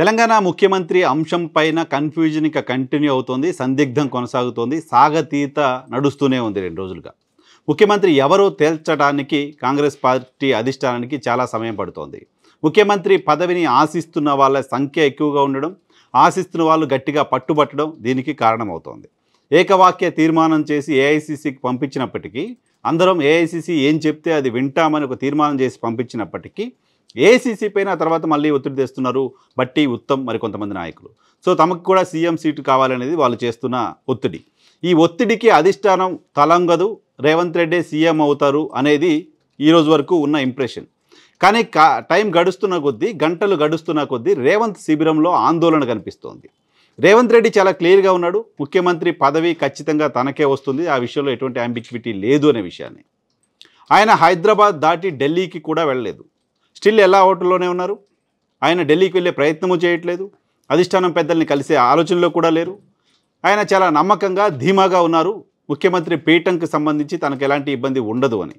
తెలంగాణ ముఖ్యమంత్రి అంశం పైన కన్ఫ్యూజన్ ఇక కంటిన్యూ అవుతోంది సందిగ్ధం కొనసాగుతోంది సాగతీత నడుస్తూనే ఉంది రెండు రోజులుగా ముఖ్యమంత్రి ఎవరో తేల్చడానికి కాంగ్రెస్ పార్టీ అధిష్టానానికి చాలా సమయం పడుతోంది ముఖ్యమంత్రి పదవిని ఆశిస్తున్న వాళ్ళ సంఖ్య ఎక్కువగా ఉండడం ఆశిస్తున్న వాళ్ళు గట్టిగా పట్టుబట్టడం దీనికి కారణమవుతోంది ఏకవాక్య తీర్మానం చేసి ఏఐసిసికి పంపించినప్పటికీ అందరం ఏఐసిసి ఏం చెప్తే అది వింటామని ఒక తీర్మానం చేసి పంపించినప్పటికీ ఏసీసీ పైన తర్వాత మళ్ళీ ఒత్తిడి తెస్తున్నారు బట్టి ఉత్తమ్ మరి కొంతమంది నాయకులు సో తమకు కూడా సీఎం సీటు కావాలనేది వాళ్ళు చేస్తున్న ఒత్తిడి ఈ ఒత్తిడికి అధిష్టానం తలంగదు రేవంత్ రెడ్డి సీఎం అవుతారు అనేది ఈరోజు వరకు ఉన్న ఇంప్రెషన్ కానీ కా టైం గడుస్తున్న కొద్దీ గంటలు గడుస్తున్న కొద్దీ రేవంత్ శిబిరంలో ఆందోళన కనిపిస్తోంది రేవంత్ రెడ్డి చాలా క్లియర్గా ఉన్నాడు ముఖ్యమంత్రి పదవి ఖచ్చితంగా తనకే వస్తుంది ఆ విషయంలో ఎటువంటి అంబిక్విటీ లేదు అనే విషయాన్ని ఆయన హైదరాబాద్ దాటి ఢిల్లీకి కూడా వెళ్ళలేదు స్టిల్ ఎలా హోటల్లోనే ఉన్నారు ఆయన ఢిల్లీకి వెళ్ళే ప్రయత్నము చేయట్లేదు అధిష్టానం పెద్దల్ని కలిసే ఆలోచనలో కూడా లేరు ఆయన చాలా నమ్మకంగా ధీమాగా ఉన్నారు ముఖ్యమంత్రి పీఠంకి సంబంధించి తనకు ఎలాంటి ఇబ్బంది ఉండదు అని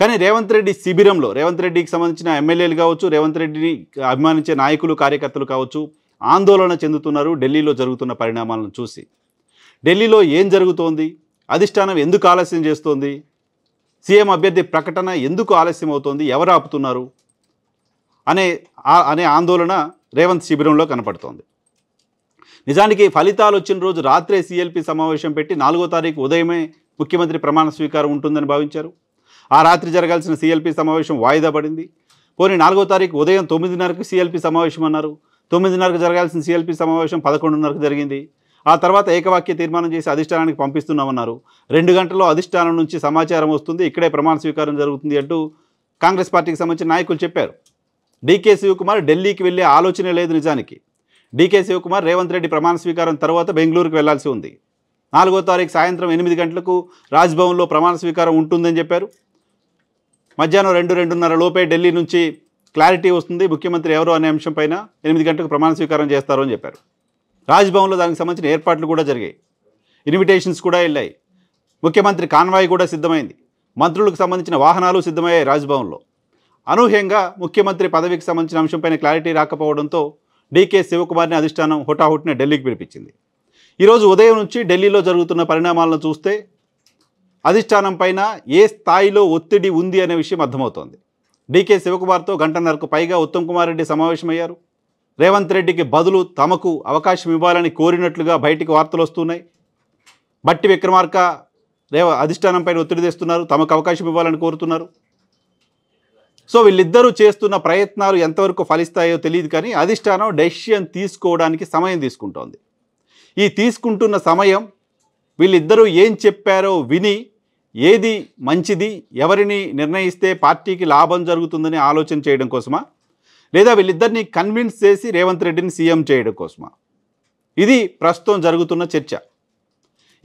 కానీ రేవంత్ రెడ్డి శిబిరంలో రేవంత్ రెడ్డికి సంబంధించిన ఎమ్మెల్యేలు కావచ్చు రేవంత్ రెడ్డిని అభిమానించే నాయకులు కార్యకర్తలు కావచ్చు ఆందోళన చెందుతున్నారు ఢిల్లీలో జరుగుతున్న పరిణామాలను చూసి ఢిల్లీలో ఏం జరుగుతోంది అధిష్టానం ఎందుకు ఆలస్యం చేస్తోంది సీఎం అభ్యర్థి ప్రకటన ఎందుకు ఆలస్యం అవుతోంది ఎవరు ఆపుతున్నారు అనే అనే ఆందోళన రేవంత్ శిబిరంలో కనపడుతోంది నిజానికి ఫలితాలు వచ్చిన రోజు రాత్రే సిఎల్పి సమావేశం పెట్టి నాలుగో తారీఖు ఉదయమే ముఖ్యమంత్రి ప్రమాణ స్వీకారం ఉంటుందని భావించారు ఆ రాత్రి జరగాల్సిన సీఎల్పీ సమావేశం వాయిదా పడింది పోనీ నాలుగో తారీఖు ఉదయం తొమ్మిదిన్నరకు సీఎల్పీ సమావేశం అన్నారు తొమ్మిదిన్నరకు జరగాల్సిన సీఎల్పీ సమావేశం పదకొండున్నరకు జరిగింది ఆ తర్వాత ఏకవాక్య తీర్మానం చేసి అధిష్టానానికి పంపిస్తున్నామన్నారు రెండు గంటల్లో అధిష్టానం నుంచి సమాచారం వస్తుంది ఇక్కడే ప్రమాణ స్వీకారం జరుగుతుంది అంటూ కాంగ్రెస్ పార్టీకి సంబంధించిన నాయకులు చెప్పారు డీకే శివకుమార్ ఢిల్లీకి వెళ్ళే ఆలోచనే లేదు నిజానికి డీకే శివకుమార్ రేవంత్ రెడ్డి ప్రమాణ స్వీకారం తర్వాత బెంగళూరుకు వెళ్లాల్సి ఉంది నాలుగో తారీఖు సాయంత్రం ఎనిమిది గంటలకు రాజ్భవన్లో ప్రమాణ స్వీకారం ఉంటుందని చెప్పారు మధ్యాహ్నం రెండు రెండున్నర లోపే ఢిల్లీ నుంచి క్లారిటీ వస్తుంది ముఖ్యమంత్రి ఎవరు అనే అంశంపైన ఎనిమిది గంటలకు ప్రమాణ స్వీకారం చేస్తారు అని చెప్పారు రాజ్భవన్లో దానికి సంబంధించిన ఏర్పాట్లు కూడా జరిగాయి ఇన్విటేషన్స్ కూడా వెళ్ళాయి ముఖ్యమంత్రి కాన్వాయి కూడా సిద్ధమైంది మంత్రులకు సంబంధించిన వాహనాలు సిద్ధమయ్యాయి రాజ్భవన్లో అనూహ్యంగా ముఖ్యమంత్రి పదవికి సంబంధించిన అంశంపైన క్లారిటీ రాకపోవడంతో డీకే శివకుమార్ని అధిష్టానం హుటాహుటిన ఢిల్లీకి పిలిపించింది ఈరోజు ఉదయం నుంచి ఢిల్లీలో జరుగుతున్న పరిణామాలను చూస్తే అధిష్టానం పైన ఏ స్థాయిలో ఒత్తిడి ఉంది అనే విషయం అర్థమవుతోంది డీకే శివకుమార్తో గంటన్నరకు పైగా ఉత్తమ్ కుమార్ రెడ్డి సమావేశమయ్యారు రేవంత్ రెడ్డికి బదులు తమకు అవకాశం ఇవ్వాలని కోరినట్లుగా బయటికి వార్తలు వస్తున్నాయి బట్టి విక్రమార్క రేవ అధిష్టానం పైన ఒత్తిడి తెస్తున్నారు తమకు అవకాశం ఇవ్వాలని కోరుతున్నారు సో వీళ్ళిద్దరూ చేస్తున్న ప్రయత్నాలు ఎంతవరకు ఫలిస్తాయో తెలియదు కానీ అధిష్టానం డెసిషన్ తీసుకోవడానికి సమయం తీసుకుంటోంది ఈ తీసుకుంటున్న సమయం వీళ్ళిద్దరూ ఏం చెప్పారో విని ఏది మంచిది ఎవరిని నిర్ణయిస్తే పార్టీకి లాభం జరుగుతుందని ఆలోచన చేయడం కోసమా లేదా వీళ్ళిద్దరిని కన్విన్స్ చేసి రేవంత్ రెడ్డిని సీఎం చేయడం కోసమా ఇది ప్రస్తుతం జరుగుతున్న చర్చ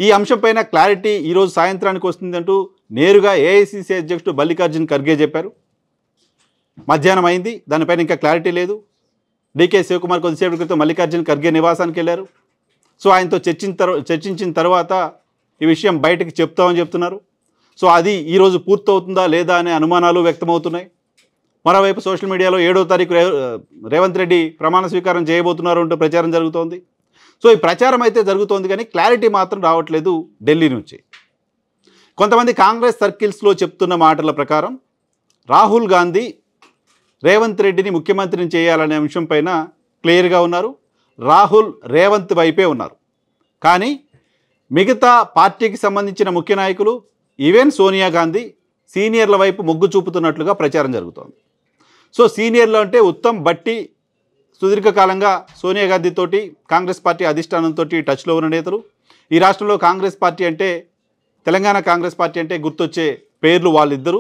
ఈ అంశంపైన క్లారిటీ ఈరోజు సాయంత్రానికి వస్తుందంటూ నేరుగా ఏఐసిసి అధ్యక్షుడు మల్లికార్జున్ ఖర్గే చెప్పారు మధ్యాహ్నం అయింది దానిపైన ఇంకా క్లారిటీ లేదు డీకే శివకుమార్ కొద్దిసేపటి క్రితం మల్లికార్జున ఖర్గే నివాసానికి వెళ్ళారు సో ఆయనతో చర్చించిన తర్వాత చర్చించిన తర్వాత ఈ విషయం బయటకు చెప్తామని చెప్తున్నారు సో అది ఈరోజు పూర్తవుతుందా లేదా అనే అనుమానాలు వ్యక్తమవుతున్నాయి మరోవైపు సోషల్ మీడియాలో ఏడో తారీఖు రేవంత్ రెడ్డి ప్రమాణ స్వీకారం చేయబోతున్నారు అంటూ ప్రచారం జరుగుతోంది సో ఈ ప్రచారం అయితే జరుగుతోంది కానీ క్లారిటీ మాత్రం రావట్లేదు ఢిల్లీ నుంచి కొంతమంది కాంగ్రెస్ సర్కిల్స్లో చెప్తున్న మాటల ప్రకారం రాహుల్ గాంధీ రేవంత్ రెడ్డిని ముఖ్యమంత్రిని చేయాలనే అంశం పైన క్లియర్గా ఉన్నారు రాహుల్ రేవంత్ వైపే ఉన్నారు కానీ మిగతా పార్టీకి సంబంధించిన ముఖ్య నాయకులు ఈవెన్ సోనియా గాంధీ సీనియర్ల వైపు మొగ్గు చూపుతున్నట్లుగా ప్రచారం జరుగుతోంది సో సీనియర్లు అంటే ఉత్తమ్ బట్టి సుదీర్ఘకాలంగా సోనియా గాంధీతోటి కాంగ్రెస్ పార్టీ అధిష్టానంతో టచ్లో ఉన్న నేతలు ఈ రాష్ట్రంలో కాంగ్రెస్ పార్టీ అంటే తెలంగాణ కాంగ్రెస్ పార్టీ అంటే గుర్తొచ్చే పేర్లు వాళ్ళిద్దరూ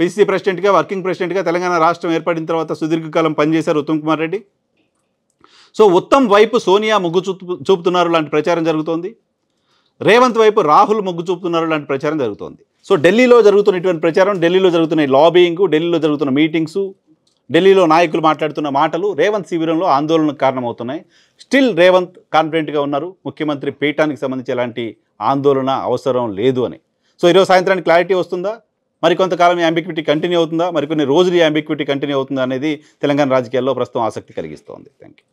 పిసిసి ప్రెసిడెంట్గా వర్కింగ్ ప్రెసిడెంట్గా తెలంగాణ రాష్ట్రం ఏర్పడిన తర్వాత సుదీర్ఘకాలం పనిచేశారు ఉత్తమ్ కుమార్ రెడ్డి సో ఉత్తమ్ వైపు సోనియా మొగ్గు చూపుతున్నారు లాంటి ప్రచారం జరుగుతోంది రేవంత్ వైపు రాహుల్ మొగ్గు చూపుతున్నారు లాంటి ప్రచారం జరుగుతోంది సో ఢిల్లీలో జరుగుతున్నటువంటి ప్రచారం ఢిల్లీలో జరుగుతున్న లాబింగ్ ఢిల్లీలో జరుగుతున్న మీటింగ్స్ ఢిల్లీలో నాయకులు మాట్లాడుతున్న మాటలు రేవంత్ శిబిరంలో ఆందోళనకు కారణమవుతున్నాయి స్టిల్ రేవంత్ కాన్ఫిడెంట్గా ఉన్నారు ముఖ్యమంత్రి పీఠానికి సంబంధించి ఎలాంటి ఆందోళన అవసరం లేదు అని సో ఈరోజు సాయంత్రానికి క్లారిటీ వస్తుందా మరికొంతకాలం ఈ యాంబిక్విటీ కంటిన్యూ అవుతుందా మరికొన్ని రోజులు ఈ యాంబిక్విటీ కంటిన్యూ అవుతుందా అనేది తెలంగాణ రాజకీయాల్లో ప్రస్తుతం ఆసక్తి కలిగిస్తోంది థ్యాంక్ యూ